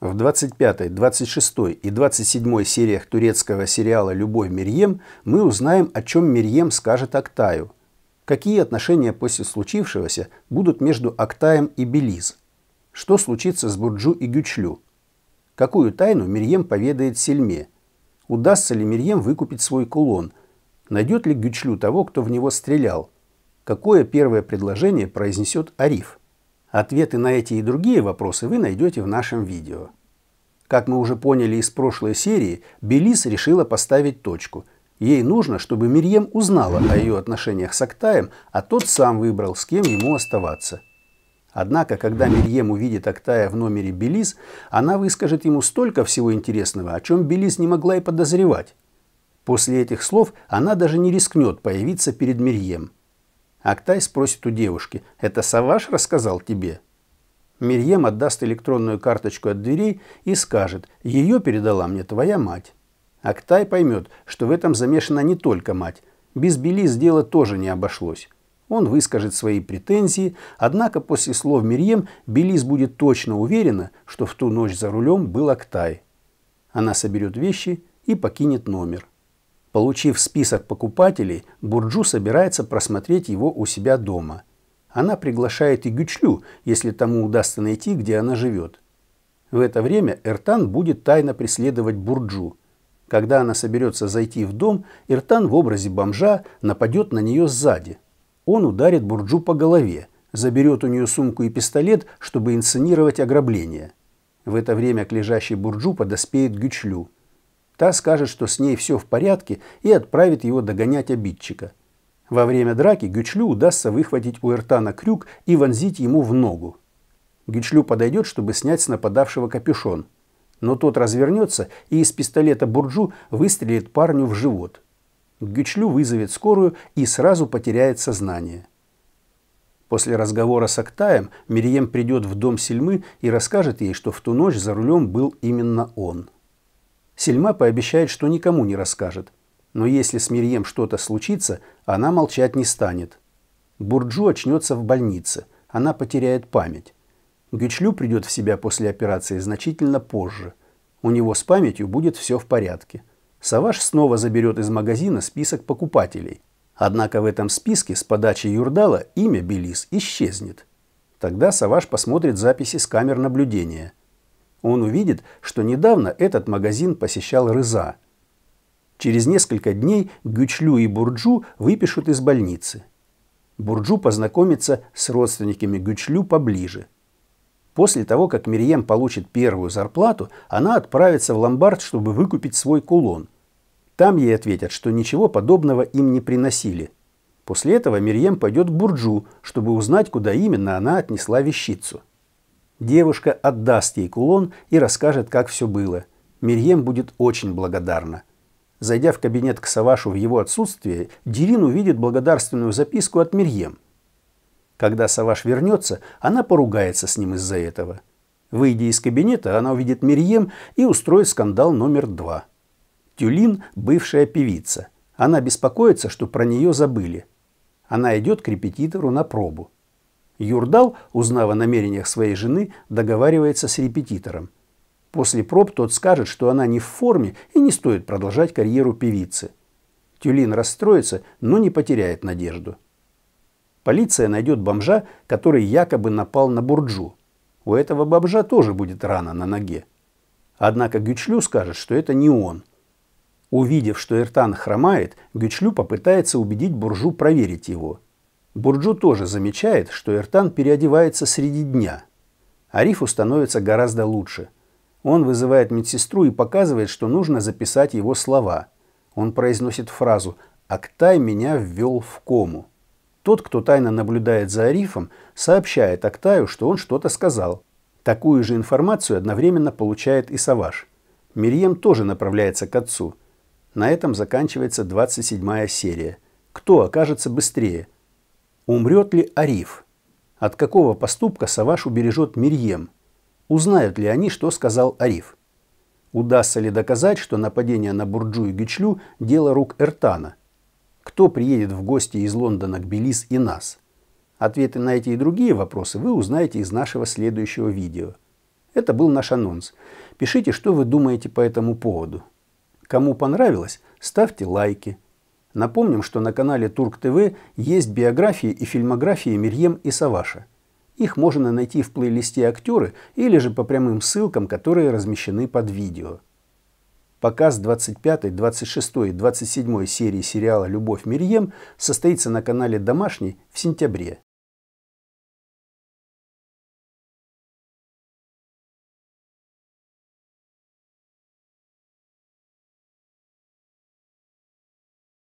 В 25, 26 и 27 сериях турецкого сериала «Любовь Мерьем" мы узнаем, о чем Мерьем скажет Актаю. Какие отношения после случившегося будут между Актаем и Белиз? Что случится с Бурджу и Гючлю? Какую тайну Мерьем поведает Сельме? Удастся ли Мерьем выкупить свой кулон? Найдет ли Гючлю того, кто в него стрелял? Какое первое предложение произнесет Ариф? Ответы на эти и другие вопросы вы найдете в нашем видео. Как мы уже поняли из прошлой серии, Белис решила поставить точку. Ей нужно, чтобы Мирьем узнала о ее отношениях с Актаем, а тот сам выбрал, с кем ему оставаться. Однако, когда Мирьем увидит Актая в номере Белис, она выскажет ему столько всего интересного, о чем Белис не могла и подозревать. После этих слов она даже не рискнет появиться перед Мирьем – Актай спросит у девушки, «Это Саваш рассказал тебе?» Мирьем отдаст электронную карточку от дверей и скажет, «Ее передала мне твоя мать». Актай поймет, что в этом замешана не только мать. Без Белиз дело тоже не обошлось. Он выскажет свои претензии, однако после слов Мирьем Белиз будет точно уверена, что в ту ночь за рулем был Актай. Она соберет вещи и покинет номер. Получив список покупателей, Бурджу собирается просмотреть его у себя дома. Она приглашает и Гючлю, если тому удастся найти, где она живет. В это время Эртан будет тайно преследовать Бурджу. Когда она соберется зайти в дом, Эртан в образе бомжа нападет на нее сзади. Он ударит Бурджу по голове, заберет у нее сумку и пистолет, чтобы инсценировать ограбление. В это время к лежащей Бурджу подоспеет Гючлю – Та скажет, что с ней все в порядке и отправит его догонять обидчика. Во время драки Гючлю удастся выхватить у Эртана крюк и вонзить ему в ногу. Гючлю подойдет, чтобы снять с нападавшего капюшон. Но тот развернется и из пистолета Бурджу выстрелит парню в живот. Гючлю вызовет скорую и сразу потеряет сознание. После разговора с Актаем Мерием придет в дом Сельмы и расскажет ей, что в ту ночь за рулем был именно он. Сельма пообещает, что никому не расскажет. Но если с Мирьем что-то случится, она молчать не станет. Бурджу очнется в больнице. Она потеряет память. Гючлю придет в себя после операции значительно позже. У него с памятью будет все в порядке. Саваш снова заберет из магазина список покупателей. Однако в этом списке с подачи Юрдала имя Белис исчезнет. Тогда Саваш посмотрит записи с камер наблюдения – он увидит, что недавно этот магазин посещал Рыза. Через несколько дней Гючлю и Бурджу выпишут из больницы. Бурджу познакомится с родственниками Гючлю поближе. После того, как Мирием получит первую зарплату, она отправится в ломбард, чтобы выкупить свой кулон. Там ей ответят, что ничего подобного им не приносили. После этого Мирием пойдет к Бурджу, чтобы узнать, куда именно она отнесла вещицу. Девушка отдаст ей кулон и расскажет, как все было. Мирьем будет очень благодарна. Зайдя в кабинет к Савашу в его отсутствие, Дерин увидит благодарственную записку от Мирьем. Когда Саваш вернется, она поругается с ним из-за этого. Выйдя из кабинета, она увидит Мирьем и устроит скандал номер два. Тюлин – бывшая певица. Она беспокоится, что про нее забыли. Она идет к репетитору на пробу. Юрдал, узнав о намерениях своей жены, договаривается с репетитором. После проб тот скажет, что она не в форме и не стоит продолжать карьеру певицы. Тюлин расстроится, но не потеряет надежду. Полиция найдет бомжа, который якобы напал на Бурджу. У этого бомжа тоже будет рана на ноге. Однако Гючлю скажет, что это не он. Увидев, что Иртан хромает, Гючлю попытается убедить Буржу проверить его – Бурджу тоже замечает, что Эртан переодевается среди дня. Арифу становится гораздо лучше. Он вызывает медсестру и показывает, что нужно записать его слова. Он произносит фразу «Актай меня ввел в кому». Тот, кто тайно наблюдает за Арифом, сообщает Актаю, что он что-то сказал. Такую же информацию одновременно получает и Саваш. Мирьем тоже направляется к отцу. На этом заканчивается 27 серия. Кто окажется быстрее – Умрет ли Ариф? От какого поступка Саваш убережет Мирьем? Узнают ли они, что сказал Ариф? Удастся ли доказать, что нападение на Бурджу и Гичлю – дело рук Эртана? Кто приедет в гости из Лондона к Белиз и нас? Ответы на эти и другие вопросы вы узнаете из нашего следующего видео. Это был наш анонс. Пишите, что вы думаете по этому поводу. Кому понравилось, ставьте лайки – Напомним, что на канале Турк ТВ есть биографии и фильмографии Мирьем и Саваша. Их можно найти в плейлисте «Актеры» или же по прямым ссылкам, которые размещены под видео. Показ 25, 26 и 27 серии сериала «Любовь Мирьем» состоится на канале «Домашний» в сентябре.